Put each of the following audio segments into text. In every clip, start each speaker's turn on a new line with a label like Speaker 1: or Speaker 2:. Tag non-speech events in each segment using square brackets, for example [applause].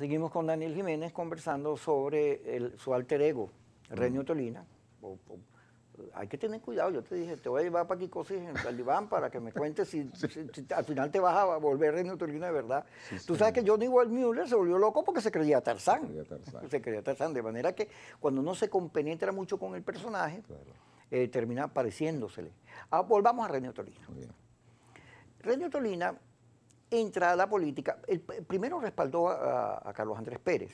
Speaker 1: Seguimos con Daniel Jiménez conversando sobre su alter ego, Renio Tolina. hay que tener cuidado, yo te dije, te voy a llevar para cosas en Talibán para que me cuentes [laughs] si, al final te vas a volver Renio Tolina de verdad. Tú sabes que Johnny Muller se volvió loco porque se creía Tarzán. Se creía Tarzán. [laughs] de manera que cuando no se compenetra mucho con el personaje, eh, termina pareciéndosele. Ah, volvamos a Renio Tolina. Renio Tolina entra a la política. El, primero respaldó a, Carlos Andrés Pérez.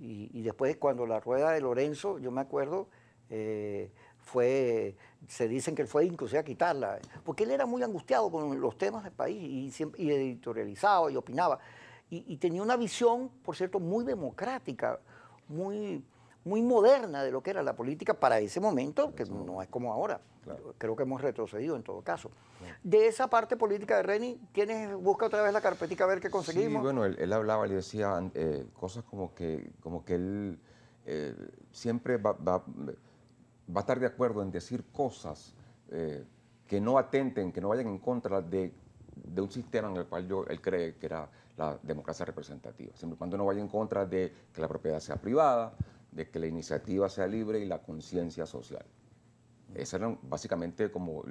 Speaker 1: y, después, cuando la rueda de Lorenzo, yo me acuerdo, eh, fue, se dicen que él fue inclusive a quitarla, porque él era muy angustiado con los temas del país y, y editorializaba y opinaba. Y, y, tenía una visión, por cierto, muy democrática, muy muy moderna de lo que era la política para ese momento, que no es como ahora. Creo que hemos retrocedido en todo caso. De esa parte política de Reni, tienes, busca otra vez la carpetica a ver qué conseguimos. Sí, bueno,
Speaker 2: él, hablaba, y decía eh, cosas como que, como que él eh, siempre va, a estar de acuerdo en decir cosas eh, que no atenten, que no vayan en contra de, un sistema en el cual yo, él cree que era la democracia representativa, siempre cuando no vaya en contra de que la propiedad sea privada, de que la iniciativa sea libre y la conciencia social. Esa era básicamente como...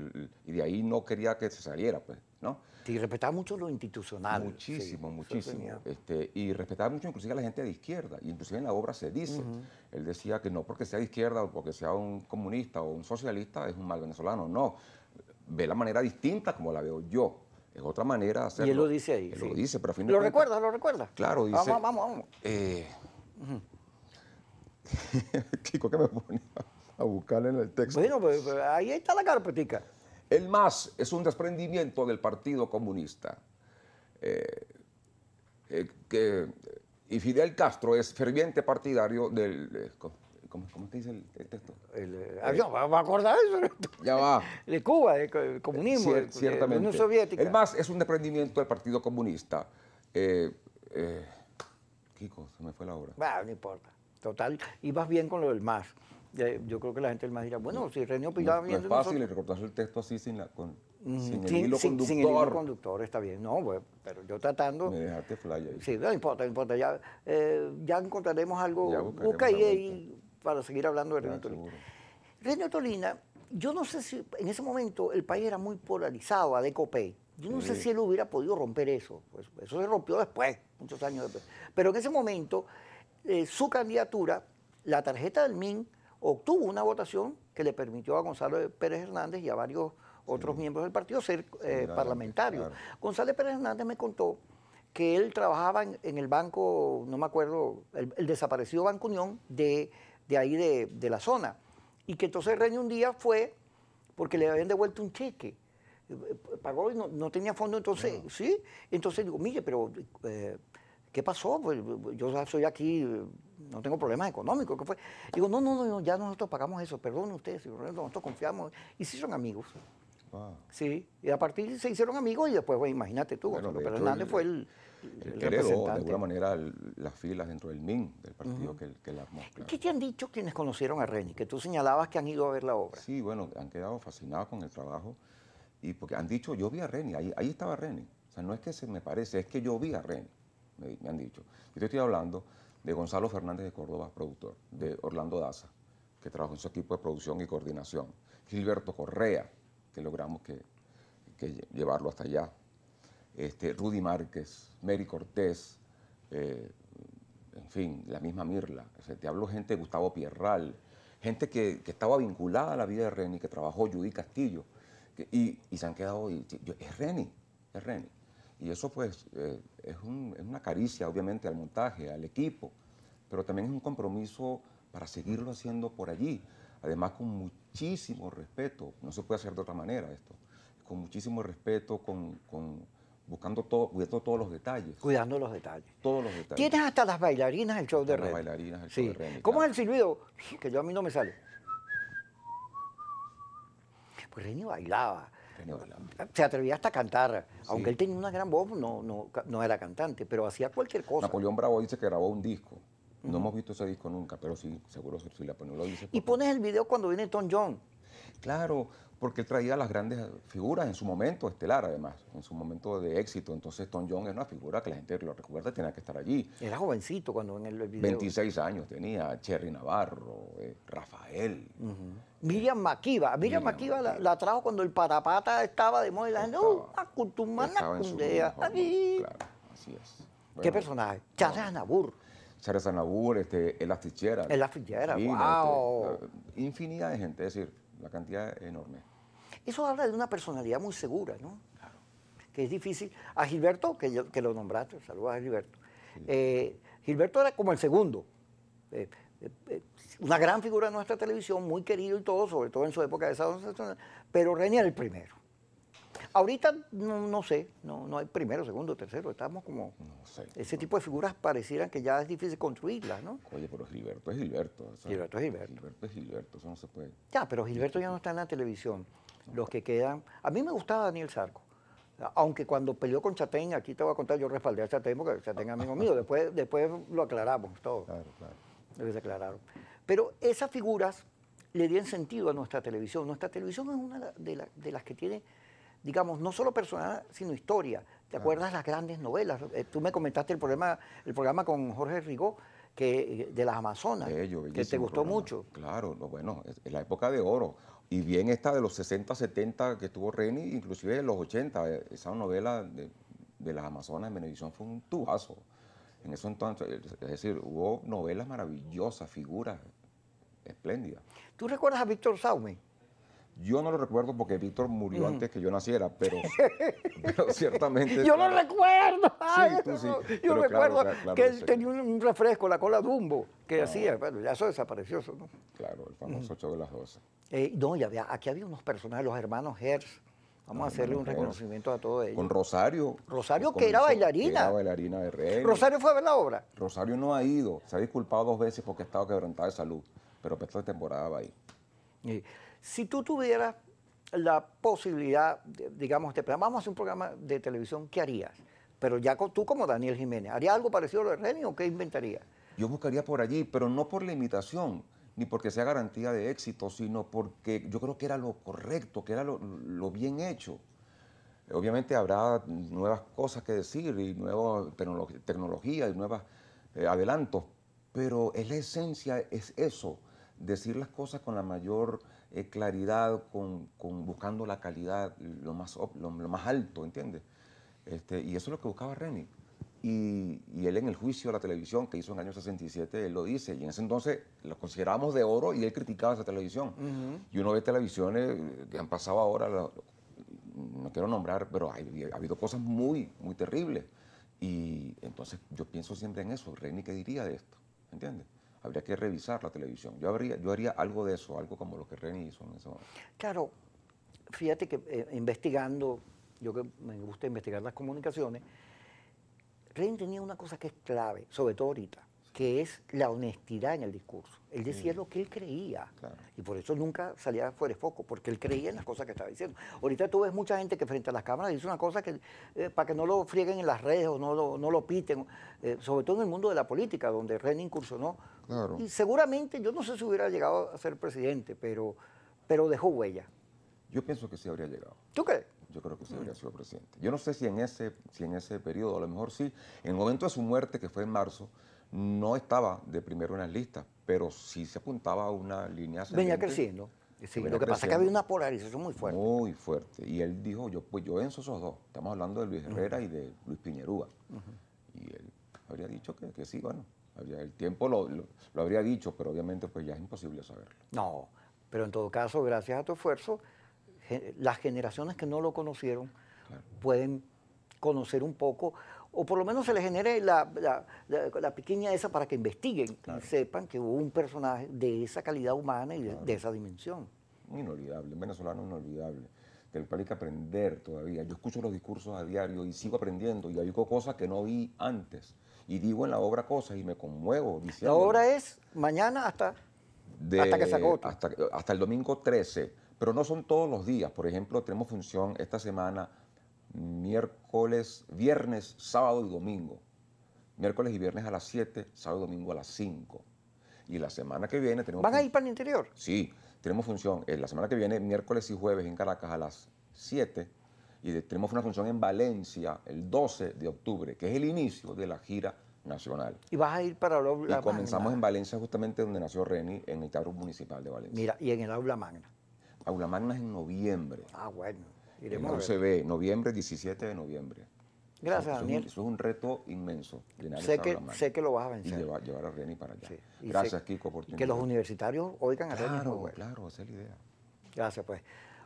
Speaker 2: Y de ahí no quería que se saliera, pues,
Speaker 1: ¿no? Y respetaba mucho lo institucional. Muchísimo, muchísimo.
Speaker 2: Este, y respetaba mucho inclusive a la gente de izquierda. Y inclusive en la obra se dice. Él decía que no porque sea de izquierda o porque sea un comunista o un socialista es un mal venezolano. No. Ve la manera distinta como la veo yo. Es otra manera de hacerlo. Y él lo dice ahí. lo dice, pero fin de ¿Lo recuerda?
Speaker 1: ¿Lo recuerda? Claro, dice... Vamos, vamos, vamos.
Speaker 2: Eh, Kiko [laughs] ¿qué me pone a buscar en el texto. Bueno, pues, pues ahí está la carpetica. El MAS es un desprendimiento del Partido Comunista. Eh, eh, y Fidel Castro es ferviente partidario del... Eh, ¿cómo, te dice el, texto? El, no,
Speaker 1: ah, va a acordar eso.
Speaker 2: Ya va. [laughs]
Speaker 1: De Cuba, el comunismo, El MAS
Speaker 2: es un desprendimiento del Partido Comunista. Kiko, se me fue la obra.
Speaker 1: Va, no importa total, ibas bien con lo del MAS. Yo creo que la gente del más dirá, bueno, si Renio Pilar... bien... es fácil
Speaker 2: recortarse el texto así sin, la, mm, sin, el sin, conductor. Sin el hilo
Speaker 1: conductor, está bien. No, pero yo tratando... Me dejaste fly ahí. Sí, no importa, no importa. Ya, eh, ya encontraremos algo. busca ahí para seguir hablando de Renio Tolina. René Tolina, yo no sé si... En ese momento el país era muy polarizado a Decopey. Yo no sé si él hubiera podido romper eso. Pues, eso se rompió después, muchos años después. Pero en ese momento eh, su candidatura, la tarjeta del MIN obtuvo una votación que le permitió a Gonzalo Pérez Hernández y a varios otros miembros del partido ser eh, parlamentarios. Gonzalo Pérez Hernández me contó que él trabajaba en, el banco, no me acuerdo, el, desaparecido Banco Unión de, ahí de, la zona. Y que entonces Reño un día fue porque le habían devuelto un cheque. Eh, pagó y no, tenía fondo, entonces, sí. Entonces digo, mire, pero ¿qué pasó? Pues yo soy aquí, no tengo problemas económicos, ¿qué fue? Digo, no, no, no, ya nosotros pagamos eso, perdón ustedes, nosotros confiamos. Y si son amigos. Ah. Sí, y a partir se hicieron amigos y después, bueno, pues, imagínate tú, Pero Hernández fue el, el, de alguna
Speaker 2: manera las filas dentro del MIN, del partido que, que la
Speaker 1: ¿Qué te han dicho quienes conocieron a Reni? Que tú señalabas que han ido a ver la obra.
Speaker 2: Sí, bueno, han quedado fascinados con el trabajo y porque han dicho, yo vi a Reni, ahí, ahí estaba Reni. O sea, no es que se me parece, es que yo vi a Reni me, han dicho. Yo estoy hablando de Gonzalo Fernández de Córdoba, productor, de Orlando Daza, que trabajó en su equipo de producción y coordinación, Gilberto Correa, que logramos que, llevarlo hasta allá, este, Rudy Márquez, Mary Cortés, eh, en fin, la misma Mirla. te hablo gente de Gustavo Pierral, gente que, estaba vinculada a la vida de Reni, que trabajó Judy Castillo, y, se han quedado, y, es Reni, es Reni. Y eso pues eh, es, una caricia obviamente al montaje, al equipo, pero también es un compromiso para seguirlo haciendo por allí, además con muchísimo respeto, no se puede hacer de otra manera esto, con muchísimo respeto, con, buscando todo, cuidando todos los detalles. Cuidando los detalles. Todos los detalles. Tienes
Speaker 1: hasta las bailarinas el show de de Las bailarinas el show de Remy, ¿Cómo es el silbido? Que yo a mí no me sale. Pues ni bailaba. Eh, se atrevía hasta a cantar. Aunque él tenía una gran voz, no, no, era cantante, pero hacía cualquier cosa. Napoleón
Speaker 2: Bravo dice que grabó un disco. No hemos visto ese disco nunca, pero sí, seguro si la lo dice.
Speaker 1: Y pones el video cuando viene Tom Jones
Speaker 2: Claro, porque él traía las grandes figuras en su momento estelar, además, en su momento de éxito. Entonces, Tom John es una figura que la gente lo recuerda, tenía que estar allí.
Speaker 1: Era jovencito cuando en el
Speaker 2: video. 26 años tenía, Cherry Navarro, eh, Rafael.
Speaker 1: Miriam Maquiva. Miriam, Maquiva la, trajo cuando el parapata estaba de moda. Y no, aquí. Claro,
Speaker 2: así es. ¿Qué personaje? Charles Anabur. Charles Anabur, este, el El el infinidad de gente, es decir, la cantidad enorme.
Speaker 1: Eso habla de una personalidad muy segura, ¿no? Claro. Que es difícil. A Gilberto, que, lo nombraste, saludos a Gilberto. Eh, Gilberto era como el segundo. Eh, eh, una gran figura en nuestra televisión, muy querido y todo, sobre todo en su época de esa pero René era el primero. Ahorita no, sé, no, no, hay primero, segundo, tercero, estamos como... No sé. Ese tipo de figuras parecieran que ya es difícil construirlas, ¿no? Oye, pero Gilberto es Gilberto. Gilberto es Gilberto. Gilberto es Gilberto, eso no se puede... Ya, pero Gilberto ya no está en la televisión. Los que quedan... A mí me gustaba Daniel Sarco. Aunque cuando peleó con Chatein aquí te voy a contar, yo respaldé a Chatein porque Chatén es amigo mío. Después, después lo aclaramos todo. Claro, claro. se aclararon. Pero esas figuras le dieron sentido a nuestra televisión. Nuestra televisión es una de, de las que tiene, digamos, no solo personal, sino historia. ¿Te acuerdas las grandes novelas? Eh, tú me comentaste el programa, el programa con Jorge Rigó, que, eh, de las Amazonas, eh,
Speaker 2: que te gustó mucho. Claro, bueno, es la época de oro. Y bien esta de los 60, 70 que tuvo Reni, inclusive de los 80, esa novela de, las Amazonas en Venevisión fue un tubazo. En eso entonces, es decir, hubo novelas maravillosas, figuras espléndida. ¿Tú recuerdas a Víctor Saume? Yo no lo recuerdo porque Víctor murió antes que yo naciera, pero, [laughs] ciertamente. yo lo
Speaker 1: recuerdo. yo recuerdo que él tenía un refresco, la cola Dumbo, que ah. hacía. Bueno, ya eso desapareció, ¿no? Claro, el famoso 8 de las 12. Eh, no, ya había, aquí había unos personajes, los hermanos Herz. Vamos a hacerle un reconocimiento a todos ellos. Con
Speaker 2: Rosario. Rosario, que era bailarina. era bailarina de rey. Rosario
Speaker 1: fue a ver la obra.
Speaker 2: Rosario no ha ido. Se ha
Speaker 1: disculpado dos veces porque estaba quebrantada de salud pero esta temporada va ahí. Si tú tuvieras la posibilidad, digamos, de, vamos a hacer un programa de televisión, ¿qué harías? Pero ya tú como Daniel Jiménez, ¿harías algo parecido a lo de Remy o qué inventarías? Yo
Speaker 2: buscaría por allí, pero no por limitación, ni porque sea garantía de éxito, sino porque yo creo que era lo correcto, que era lo, bien hecho. Obviamente habrá nuevas cosas que decir y nuevas tecnologías eh, y nuevos adelantos, pero es la esencia, es eso decir las cosas con la mayor eh, claridad, con, buscando la calidad, lo más, lo, más alto, ¿entiendes? Este, y eso es lo que buscaba rené Y, él en el juicio a la televisión que hizo en el año 67, él lo dice, y en ese entonces lo considerábamos de oro y él criticaba esa televisión. Y uno ve televisiones que han pasado ahora, no quiero nombrar, pero hay, ha habido cosas muy, muy terribles. Y entonces yo pienso siempre en eso, Reni, ¿qué diría de esto? ¿Entiendes? habría que revisar la televisión. Yo, habría, yo haría algo de eso, algo como lo que René hizo en ese momento.
Speaker 1: Claro, fíjate que eh, investigando, yo que me gusta investigar las comunicaciones, René tenía una cosa que es clave, sobre todo ahorita que es la honestidad en el discurso. Él decía mm. lo que él creía. Y por eso nunca salía fuera de foco, porque él creía en las cosas que estaba diciendo. Ahorita tú ves mucha gente que frente a las cámaras dice una cosa que, eh, para que no lo frieguen en las redes o no lo, no lo piten, eh, sobre todo en el mundo de la política, donde René incursionó. Y seguramente, yo no sé si hubiera llegado a ser presidente, pero, pero dejó huella.
Speaker 2: Yo pienso que sí habría llegado. ¿Tú crees? Yo creo que sí mm. habría sido presidente. Yo no sé si en ese, si en ese periodo, a lo mejor sí. En el momento de su muerte, que fue en marzo, no estaba de primero en las listas, pero sí se apuntaba a una línea ascendente. Venía creciendo. lo que pasa es que había una polarización muy fuerte. Muy fuerte. Y él dijo, yo pues yo venzo esos dos. Estamos hablando de Luis Herrera y de Luis Piñerúa. Y él habría dicho que, sí, bueno, el tiempo lo, habría dicho, pero obviamente pues ya es imposible saberlo.
Speaker 1: No, pero en todo caso, gracias a tu esfuerzo, las generaciones que no lo conocieron pueden conocer un poco o por lo menos se le genere la, pequeña esa para que investiguen y sepan que hubo un personaje de esa calidad humana y de, esa dimensión. Inolvidable,
Speaker 2: un venezolano inolvidable, del cual hay que aprender todavía. Yo escucho los discursos a diario y sigo aprendiendo y hay cosas que no vi antes. Y digo en la obra cosas y me conmuevo. La obra
Speaker 1: es mañana hasta, que se agota
Speaker 2: hasta el domingo 13, pero no son todos los días. Por ejemplo, tenemos función esta semana miércoles, viernes, sábado y domingo. Miércoles y viernes a las 7, sábado y domingo a las 5. Y la semana que viene tenemos... ¿Van a ir para el interior? Sí, tenemos función. Eh, la semana que viene, miércoles y jueves en Caracas a las 7. Y tenemos una función en Valencia el 12 de octubre, que es el inicio de la gira nacional. Y
Speaker 1: vas a ir para el y comenzamos en
Speaker 2: Valencia, justamente donde nació Reni, en el Teatro Municipal de Valencia. Mira, y en el aula magna. Aula magna es en noviembre. Ah, bueno. Iremos se ve noviembre, 17 de noviembre.
Speaker 1: Gracias, eso, Daniel.
Speaker 2: Eso es, un, reto inmenso. Sé que, lo vas a vencer. Y llevar, llevar a Reni para
Speaker 1: allá. Gracias, Kiko, por tu Que los universitarios oigan a Reni. Claro, pues, claro, esa es la idea. Gracias, pues.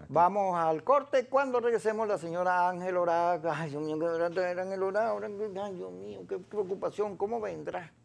Speaker 1: Vamos al corte. Cuando regresemos, la señora Ángel Ay, Dios mío, Ángel Ay, Dios mío, qué preocupación. ¿Cómo vendrá?